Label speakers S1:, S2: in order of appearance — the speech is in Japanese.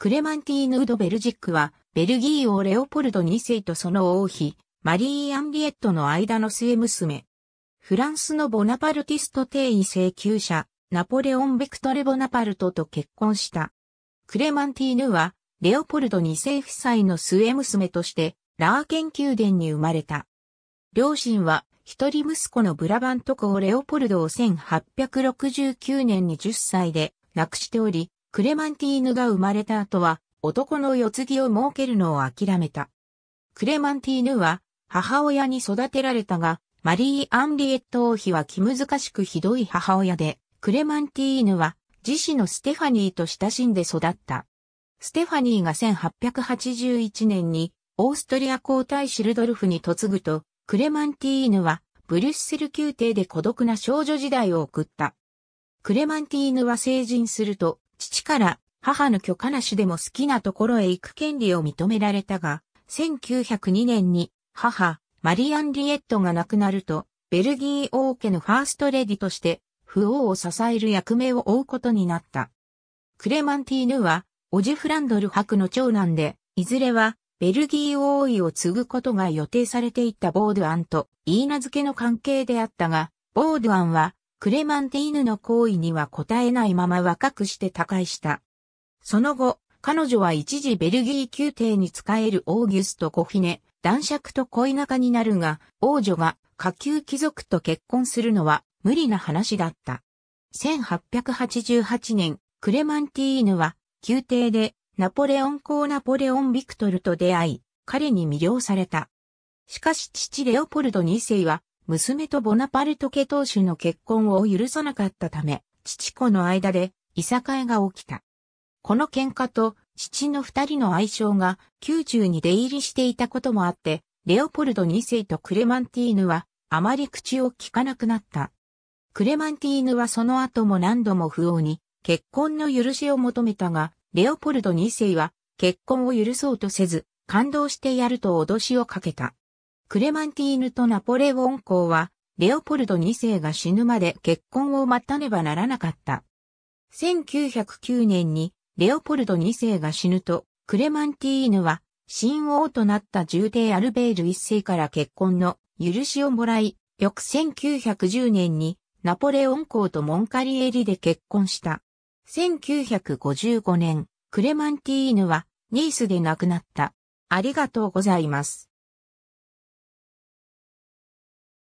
S1: クレマンティーヌ・ウド・ベルジックは、ベルギー王レオポルド2世とその王妃、マリー・アンリエットの間の末娘。フランスのボナパルティスト帝位請求者、ナポレオン・ベクトレ・ボナパルトと結婚した。クレマンティーヌは、レオポルド2世夫妻の末娘として、ラーケン宮殿に生まれた。両親は、一人息子のブラバント公レオポルドを1869年に10歳で亡くしており、クレマンティーヌが生まれた後は、男の世継ぎを設けるのを諦めた。クレマンティーヌは、母親に育てられたが、マリー・アンリエット王妃は気難しくひどい母親で、クレマンティーヌは、自身のステファニーと親しんで育った。ステファニーが1881年に、オーストリア皇太子ルドルフに嫁ぐと、クレマンティーヌは、ブリュッセル宮廷で孤独な少女時代を送った。クレマンティーヌは成人すると、父から母の許可なしでも好きなところへ行く権利を認められたが、1902年に母、マリアン・リエットが亡くなると、ベルギー王家のファーストレディとして、不王を支える役目を負うことになった。クレマンティーヌは、オジフランドル博の長男で、いずれは、ベルギー王位を継ぐことが予定されていたボードアンと、イーナ付けの関係であったが、ボードアンは、クレマンティーヌの行為には応えないまま若くして他界した。その後、彼女は一時ベルギー宮廷に仕えるオーギュスト・コフィネ、男爵と恋仲になるが、王女が下級貴族と結婚するのは無理な話だった。1888年、クレマンティーヌは宮廷でナポレオン公ナポレオン・ビクトルと出会い、彼に魅了された。しかし父レオポルド2世は娘とボナパルト家当主の結婚を許さなかったため、父子の間で、いさかいが起きた。この喧嘩と、父の二人の愛称が、宮中に出入りしていたこともあって、レオポルド2世とクレマンティーヌは、あまり口を聞かなくなった。クレマンティーヌはその後も何度も不王に、結婚の許しを求めたが、レオポルド2世は、結婚を許そうとせず、感動してやると脅しをかけた。クレマンティーヌとナポレオン公は、レオポルド2世が死ぬまで結婚を待たねばならなかった。1909年に、レオポルド2世が死ぬと、クレマンティーヌは、新王となった重帝アルベール1世から結婚の許しをもらい、翌1910年にナポレオン公とモンカリエリで結婚した。1955年、クレマンティーヌはニースで亡くなった。ありがとうございます。